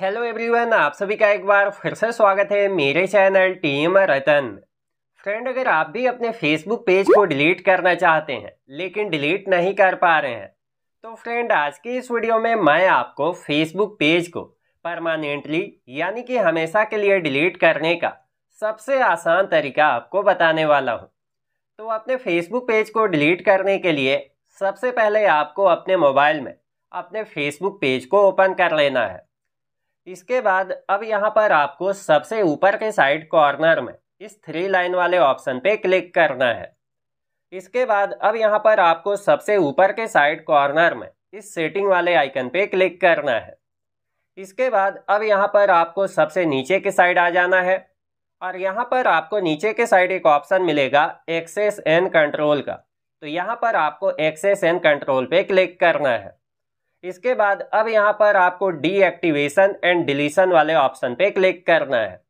hello everyone आप सभी का एक बार फिर से स्वागत है मेरे चैनल टीम रतन फ्रेंड अगर आप भी अपने फेसबुक पेज को डिलीट करना चाहते हैं लेकिन डिलीट नहीं कर पा रहे हैं तो फ्रेंड आज की इस वीडियो में मैं आपको फेसबुक पेज को परमानेंटली यानी कि हमेशा के लिए डिलीट करने का सबसे आसान तरीका आपको बताने वाला हूँ तो अपने फेसबुक पेज को डिलीट करने के लिए सबसे पहले आपको अपने मोबाइल में अपने फेसबुक पेज को ओपन कर लेना है इसके बाद अब यहाँ पर आपको सबसे ऊपर के साइड कॉर्नर में इस थ्री लाइन वाले ऑप्शन पे क्लिक करना है इसके बाद अब यहाँ पर आपको सबसे ऊपर के साइड कॉर्नर में इस सेटिंग वाले आइकन पे क्लिक करना है इसके बाद अब यहाँ पर आपको सबसे नीचे के साइड आ जाना है और यहाँ पर आपको नीचे के साइड एक ऑप्शन मिलेगा एक्सेस एंड कंट्रोल का तो यहाँ पर आपको एक्सेस एंड कंट्रोल पे क्लिक करना है इसके बाद अब यहाँ पर आपको डीएक्टिवेशन एंड डिलीशन वाले ऑप्शन पे क्लिक करना है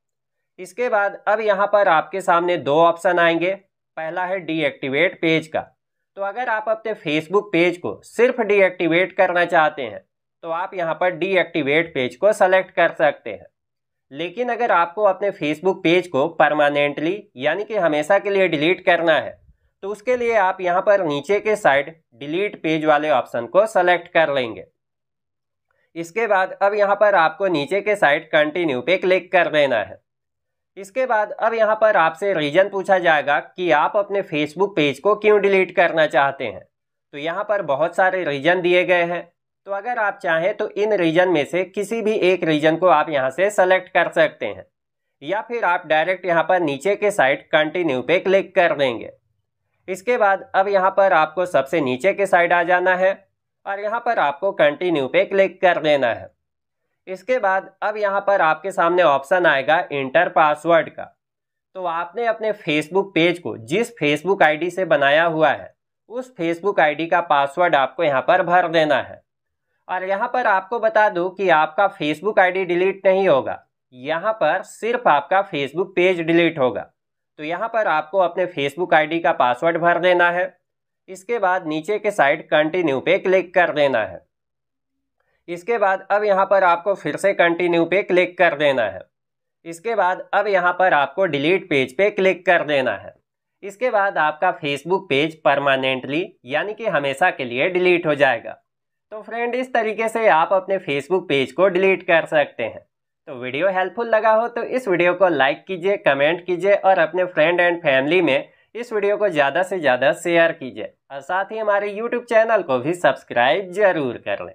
इसके बाद अब यहाँ पर आपके सामने दो ऑप्शन आएंगे पहला है डीएक्टिवेट पेज का तो अगर आप अपने फेसबुक पेज को सिर्फ डीएक्टिवेट करना चाहते हैं तो आप यहाँ पर डीएक्टिवेट पेज को सेलेक्ट कर सकते हैं लेकिन अगर आपको अपने फेसबुक पेज को परमानेंटली यानी कि हमेशा के लिए डिलीट करना है तो उसके लिए आप यहाँ पर नीचे के साइड डिलीट पेज वाले ऑप्शन को सेलेक्ट कर लेंगे इसके बाद अब यहाँ पर आपको नीचे के साइड कंटिन्यू पे क्लिक कर देना है इसके बाद अब यहाँ पर आपसे रीजन पूछा जाएगा कि आप अपने फेसबुक पेज को क्यों डिलीट करना चाहते हैं तो यहाँ पर बहुत सारे रीजन दिए गए हैं तो अगर आप चाहें तो इन रीजन में से किसी भी एक रीजन को आप यहाँ से सेलेक्ट कर सकते हैं या फिर आप डायरेक्ट यहाँ पर नीचे के साइड कंटिन्यू पे क्लिक कर देंगे इसके बाद अब यहाँ पर आपको सबसे नीचे के साइड आ जाना है और यहाँ पर आपको कंटिन्यू पे क्लिक कर लेना है इसके बाद अब यहाँ पर आपके सामने ऑप्शन आएगा इंटर पासवर्ड का तो आपने अपने फेसबुक पेज को जिस फेसबुक आईडी से बनाया हुआ है उस फेसबुक आईडी का पासवर्ड आपको यहाँ पर भर देना है और यहाँ पर आपको बता दूँ कि आपका फेसबुक आईडी डिलीट नहीं होगा यहाँ पर सिर्फ आपका फेसबुक पेज डिलीट होगा तो यहाँ पर आपको अपने फेसबुक आईडी का पासवर्ड भर देना है इसके बाद नीचे के साइड कंटिन्यू पे क्लिक कर देना है इसके बाद अब यहाँ पर आपको फिर से कंटिन्यू पे क्लिक कर देना है इसके बाद अब यहाँ पर आपको डिलीट पेज पे क्लिक कर देना है इसके बाद आपका फेसबुक पेज परमानेंटली यानी कि हमेशा के लिए डिलीट हो जाएगा तो फ्रेंड इस तरीके से आप अपने फेसबुक पेज को डिलीट कर सकते हैं तो वीडियो हेल्पफुल लगा हो तो इस वीडियो को लाइक कीजिए कमेंट कीजिए और अपने फ्रेंड एंड फैमिली में इस वीडियो को ज़्यादा से ज़्यादा शेयर कीजिए और साथ ही हमारे यूट्यूब चैनल को भी सब्सक्राइब जरूर कर लें